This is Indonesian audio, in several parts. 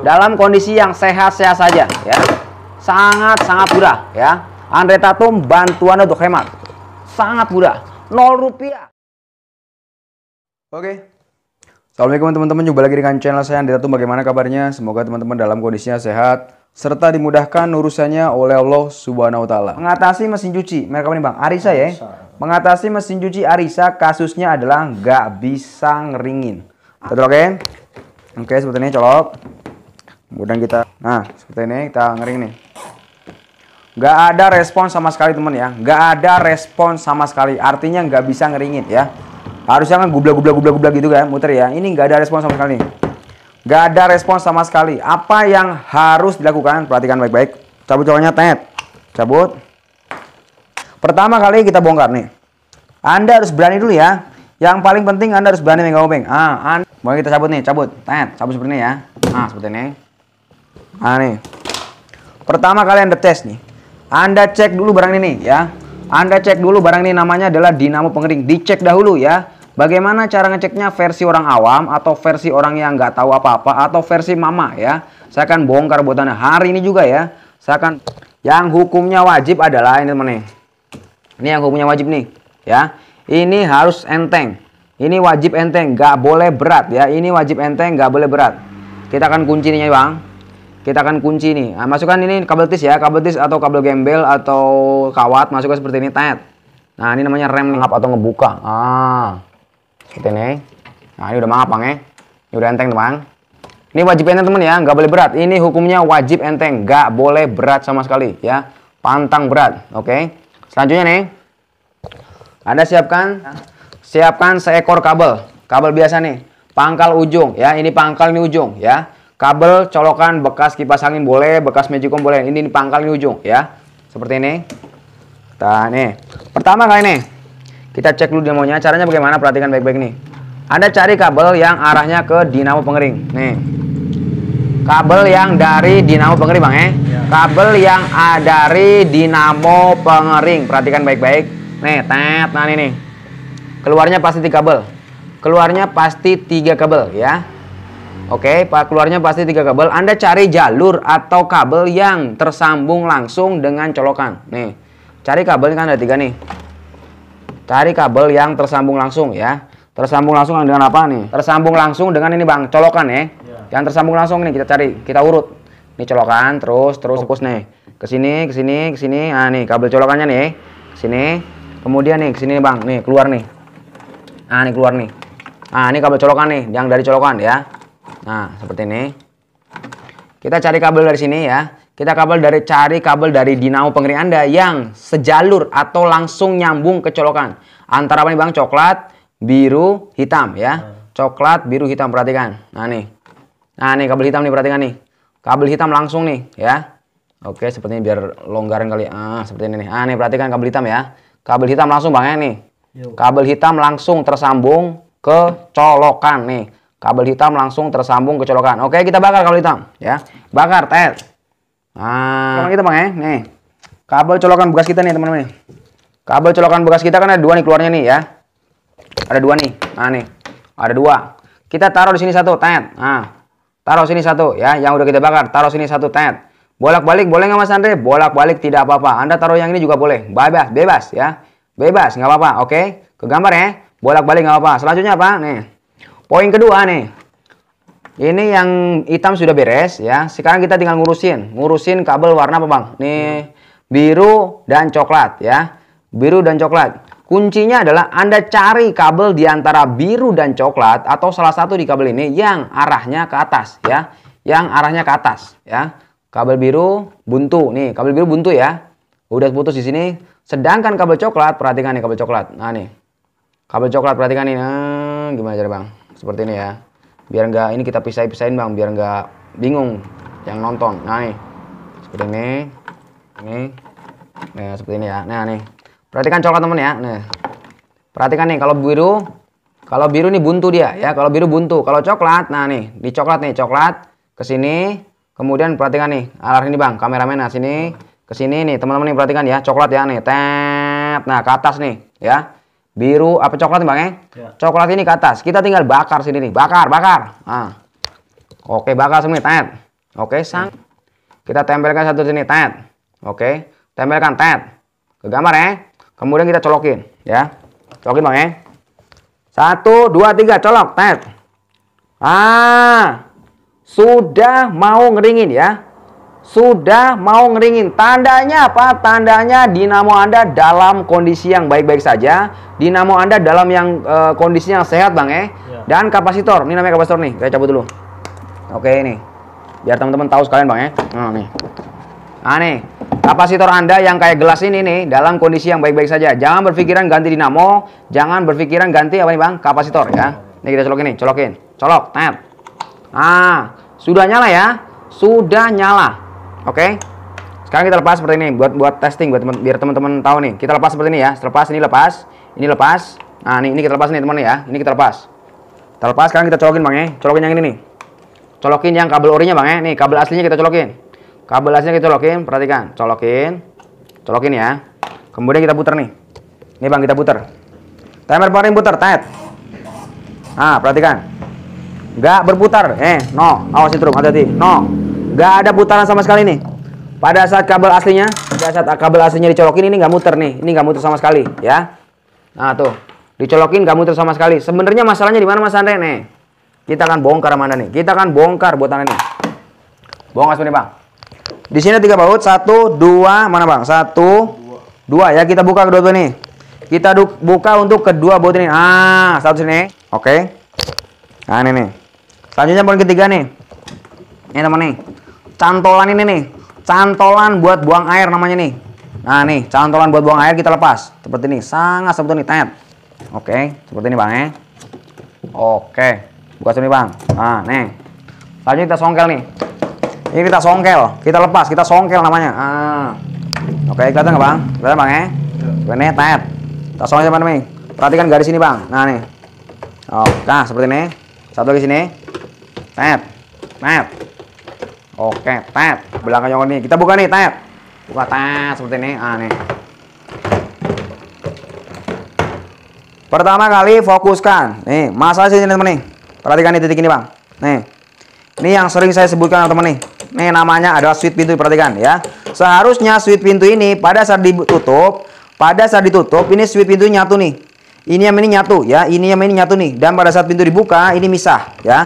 dalam kondisi yang sehat-sehat saja ya sangat-sangat mudah ya Andre Tatum bantuan untuk hemat sangat mudah nol rupiah oke okay. Assalamualaikum teman-teman jumpa lagi dengan channel saya Andre Tatum bagaimana kabarnya semoga teman-teman dalam kondisinya sehat serta dimudahkan urusannya oleh Allah Subhanahu wa taala. Mengatasi mesin cuci, mereka ini Bang? Arisa, ya. Mengatasi mesin cuci Arisa kasusnya adalah nggak bisa ngeringin. Betul oke? Okay? Oke, okay, seperti ini colok kemudian kita nah seperti ini kita ngering nih Gak ada respon sama sekali teman ya Gak ada respon sama sekali artinya nggak bisa ngeringin ya harusnya kan gubla gubla gubla gubla gitu kan muter ya ini nggak ada respon sama sekali Gak ada respon sama sekali apa yang harus dilakukan perhatikan baik-baik cabut cowoknya tet cabut pertama kali kita bongkar nih anda harus berani dulu ya yang paling penting Anda harus berani megang obeng. Ah, mau kita cabut nih, cabut. Tet, cabut seperti ini ya. Nah, seperti ini. Nah nih. Pertama kalian tes nih. Anda cek dulu barang ini ya. Anda cek dulu barang ini namanya adalah dinamo pengering. Dicek dahulu ya. Bagaimana cara ngeceknya versi orang awam atau versi orang yang nggak tahu apa-apa atau versi mama ya. Saya akan bongkar buatannya hari ini juga ya. Saya akan yang hukumnya wajib adalah ini teman nih. Ini yang hukumnya wajib nih ya. Ini harus enteng. Ini wajib enteng, nggak boleh berat ya. Ini wajib enteng, nggak boleh berat. Kita akan kuncinya bang kita akan kunci nih. Nah, masukkan ini kabel tis ya, kabel tis atau kabel gembel atau kawat masukkan seperti ini tet. Nah, ini namanya rem lengkap atau ngebuka. Ah. Seperti gitu ini. Nah, ini udah mapang ya. Ini udah enteng, teman. Ini wajib enteng, teman ya, nggak boleh berat. Ini hukumnya wajib enteng, nggak boleh berat sama sekali ya. Pantang berat, oke. Okay? Selanjutnya nih. Anda siapkan siapkan seekor kabel, kabel biasa nih. Pangkal ujung ya, ini pangkal ini ujung ya kabel colokan bekas kipas angin boleh bekas magicom boleh ini di pangkal di ujung ya seperti ini kita nih pertama kali nih kita cek dulu demonya caranya bagaimana perhatikan baik-baik nih anda cari kabel yang arahnya ke dinamo pengering nih kabel yang dari dinamo pengering bang eh ya. Iya. kabel yang dari dinamo pengering perhatikan baik-baik nih tet nah ini nih keluarnya pasti tiga kabel keluarnya pasti tiga kabel ya Oke, okay, keluarnya pasti tiga kabel. Anda cari jalur atau kabel yang tersambung langsung dengan colokan. Nih, cari kabel ini kan ada tiga nih. Cari kabel yang tersambung langsung ya. Tersambung langsung dengan apa nih? Tersambung langsung dengan ini bang, colokan ya. Iya. Yang tersambung langsung nih kita cari, kita urut. Nih colokan, terus terus fokus nih. Ke ke sini, sini, ke sini. Ah nih kabel colokannya nih. Ya. Ke sini. Kemudian nih ke sini bang, nih keluar nih. Ah nih keluar nih. Ah ini kabel colokan nih, yang dari colokan ya Nah, seperti ini. Kita cari kabel dari sini ya. Kita kabel dari cari kabel dari dinamo pengering Anda yang sejalur atau langsung nyambung ke colokan. Antara apa nih Bang? Coklat, biru, hitam ya. Hmm. Coklat, biru, hitam perhatikan. Nah, nih. Nah, nih kabel hitam nih perhatikan nih. Kabel hitam langsung nih ya. Oke, seperti ini biar longgaran kali. Ah, seperti ini nih. Ah, nih perhatikan kabel hitam ya. Kabel hitam langsung Bang ya nih. Kabel hitam langsung tersambung ke colokan nih kabel hitam langsung tersambung ke colokan. Oke, kita bakar kabel hitam ya. Bakar, tes. Nah, kita Bang ya. Nih. Kabel colokan bekas kita nih, teman-teman Kabel colokan bekas kita kan ada dua nih keluarnya nih ya. Ada dua nih. Nah, nih. Ada dua. Kita taruh di sini satu, tet. Nah. Taruh sini satu ya, yang udah kita bakar. Taruh sini satu, tet. Bolak-balik boleh nggak Mas Andre? Bolak-balik tidak apa-apa. Anda taruh yang ini juga boleh. Bebas, bebas ya. Bebas, nggak apa-apa. Oke, ke gambar ya. Bolak-balik nggak apa-apa. Selanjutnya apa? Nih. Poin kedua nih. Ini yang hitam sudah beres ya. Sekarang kita tinggal ngurusin, ngurusin kabel warna apa bang? Nih biru dan coklat ya. Biru dan coklat. Kuncinya adalah Anda cari kabel di antara biru dan coklat atau salah satu di kabel ini yang arahnya ke atas ya. Yang arahnya ke atas ya. Kabel biru buntu nih, kabel biru buntu ya. Udah putus di sini. Sedangkan kabel coklat, perhatikan nih kabel coklat. Nah nih. Kabel coklat perhatikan nih. Nah, gimana cara Bang? seperti ini ya biar nggak ini kita pisah-pisahin bang biar nggak bingung yang nonton nah nih seperti ini ini nah seperti ini ya nah nih perhatikan coklat temen ya nah perhatikan nih kalau biru kalau biru nih buntu dia ya kalau biru buntu kalau coklat nah nih di coklat nih coklat ke sini kemudian perhatikan nih arah ini bang kameramen nah sini ke sini nih teman-teman nih perhatikan ya coklat ya nih tap nah ke atas nih ya biru apa coklat bang ya? ya. Coklat ini ke atas. Kita tinggal bakar sini nih. Bakar, bakar. Ah. Oke, bakar semua tet. Oke, sang. Kita tempelkan satu sini tet. Oke, tempelkan tet ke gambar ya. Kemudian kita colokin ya. Colokin bang ya. Satu, dua, tiga, colok tet. Ah, sudah mau ngeringin ya sudah mau ngeringin. Tandanya apa? Tandanya dinamo Anda dalam kondisi yang baik-baik saja, dinamo Anda dalam yang e, kondisi yang sehat, Bang eh. Ya. Dan kapasitor, ini namanya kapasitor nih. Saya cabut dulu. Oke, ini. Biar teman-teman tahu sekalian, Bang eh. Nah, nih. Nah, Kapasitor Anda yang kayak gelas ini nih dalam kondisi yang baik-baik saja. Jangan berpikiran ganti dinamo, jangan berpikiran ganti apa nih, Bang? Kapasitor ya. Ini kita colokin nih, colokin. Colok, tap. Nah, sudah nyala ya. Sudah nyala. Oke. Okay? Sekarang kita lepas seperti ini buat buat testing buat temen, biar teman-teman tahu nih. Kita lepas seperti ini ya. Lepas ini lepas, ini lepas. Nah, ini ini kita lepas nih teman ya. Ini kita lepas. Kita lepas sekarang kita colokin Bang ya. Colokin yang ini nih. Colokin yang kabel orinya Bang ya. Nih, kabel aslinya kita colokin. Kabel aslinya kita colokin, perhatikan. Colokin. Colokin ya. Kemudian kita putar nih. nih Bang kita putar. Timer paling putar, tet. Nah, perhatikan. Enggak berputar. Eh, no. Awas itu, hati-hati. No. Nggak ada putaran sama sekali nih. Pada saat kabel aslinya, pada saat kabel aslinya dicolokin ini nggak muter nih. Ini nggak muter sama sekali ya. Nah tuh, dicolokin nggak muter sama sekali. Sebenarnya masalahnya di mana Mas Andre nih? Kita akan bongkar mana nih? Kita akan bongkar buat anda nih Bongkar sebenarnya bang. Di sini tiga baut, satu, dua, mana bang? Satu, dua, dua ya kita buka kedua ini nih. Kita buka untuk kedua baut ini. Ah, satu sini. Oke. Okay. Nah ini nih. Selanjutnya poin ketiga nih. Ini teman nih cantolan ini nih. Cantolan buat buang air namanya nih. Nah nih, cantolan buat buang air kita lepas. Seperti ini, sangat seperti ini, tet. Oke, seperti ini bang ya. Oke, buka sini bang. Nah, nih. Selanjutnya kita songkel nih. Ini kita songkel, kita lepas, kita songkel namanya. Ah. Oke, kelihatan nggak bang? Kelihatan bang ya? Ini tet. Kita songkel sama nih. Perhatikan garis ini bang. Nah nih. Oke, nah, seperti ini. Satu lagi sini. Tet. Tet. Oke, tet. Belakangnya ini kita buka nih, tet. Buka tet seperti ini. Ah, nih. Pertama kali fokuskan. Nih, masalah sini teman nih. Perhatikan nih titik ini, Bang. Nih. Ini yang sering saya sebutkan teman nih. Nih namanya adalah sweet pintu, perhatikan ya. Seharusnya sweet pintu ini pada saat ditutup, pada saat ditutup ini sweet pintu nyatu nih. Ini yang ini nyatu ya, ini yang ini nyatu nih. Dan pada saat pintu dibuka ini misah ya.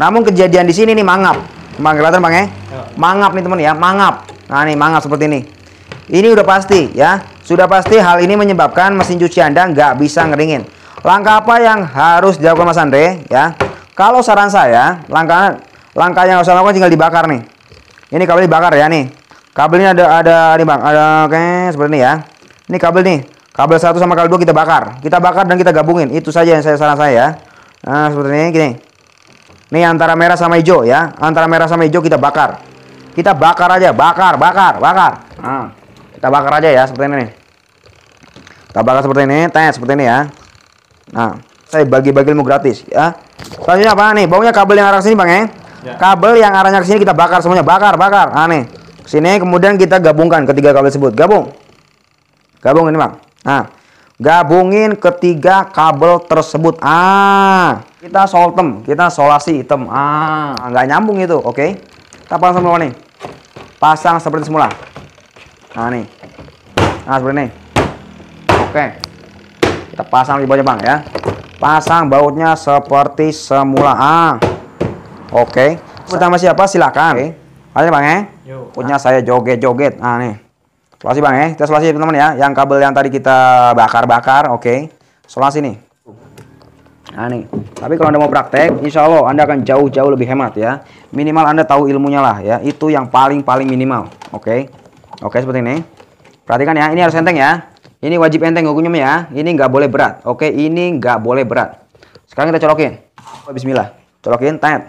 Namun kejadian di sini nih mangap. Bang kelihatan Bang ya? ya? Mangap nih teman ya, mangap. Nah nih mangap seperti ini. Ini udah pasti ya. Sudah pasti hal ini menyebabkan mesin cuci Anda nggak bisa ngeringin. Langkah apa yang harus dilakukan Mas Andre ya? Kalau saran saya, langkah langkah yang harus dilakukan tinggal dibakar nih. Ini kabel dibakar ya nih. Kabelnya ada ada nih Bang, ada oke okay, seperti ini ya. Ini kabel nih. Kabel satu sama kabel dua kita bakar. Kita bakar dan kita gabungin. Itu saja yang saya saran saya ya. Nah, seperti ini gini Nih antara merah sama hijau ya. Antara merah sama hijau kita bakar. Kita bakar aja, bakar, bakar, bakar. Nah, kita bakar aja ya seperti ini. Nih. Kita bakar seperti ini, tes seperti ini ya. Nah, saya bagi-bagi ilmu gratis ya. Selanjutnya apa nih? Baunya kabel yang arah sini bang ya. ya. Kabel yang arahnya ke sini kita bakar semuanya, bakar, bakar. Nah nih, sini kemudian kita gabungkan ketiga kabel tersebut. Gabung, gabung ini bang. Nah, Gabungin ketiga kabel tersebut. Ah, kita soltem, kita solasi item. Ah, nggak nyambung itu, oke? Okay? Kita pasang semula nih. Pasang seperti semula. Nah nih, nah seperti ini. Oke, okay. kita pasang di bawahnya bang ya. Pasang bautnya seperti semula. Ah, oke. Okay. Pertama siapa? Silakan. Okay. ayo bang ya? Punya saya joget-joget. Nah nih. Solasi bang ya, kita solasi teman-teman ya. Yang kabel yang tadi kita bakar-bakar, oke. Okay. Solasi nih. Nah nih, tapi kalau Anda mau praktek, insya Allah Anda akan jauh-jauh lebih hemat ya. Minimal Anda tahu ilmunya lah ya, itu yang paling-paling minimal, oke. Okay. Oke, okay, seperti ini. Perhatikan ya, ini harus enteng ya. Ini wajib enteng hukumnya ya, ini nggak boleh berat, oke. Okay. Ini nggak boleh berat. Sekarang kita colokin. Bismillah, colokin, tet.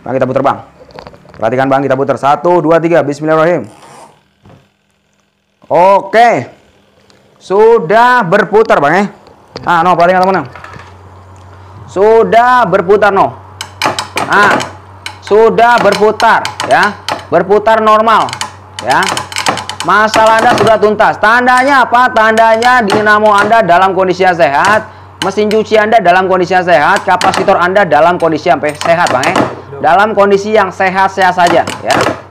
Nah kita putar bang. Perhatikan bang, kita putar. Satu, dua, tiga. Bismillahirrahmanirrahim. Oke. Sudah berputar, Bang, ya. Ah, no, paling teman Sudah berputar, no. Ah. Sudah berputar, ya. Berputar normal, ya. Masalah Anda sudah tuntas. Tandanya apa? Tandanya dinamo Anda dalam kondisi yang sehat, mesin cuci Anda dalam kondisi yang sehat, kapasitor Anda dalam kondisi yang sehat, Bang, ya. Dalam kondisi yang sehat-sehat saja, ya.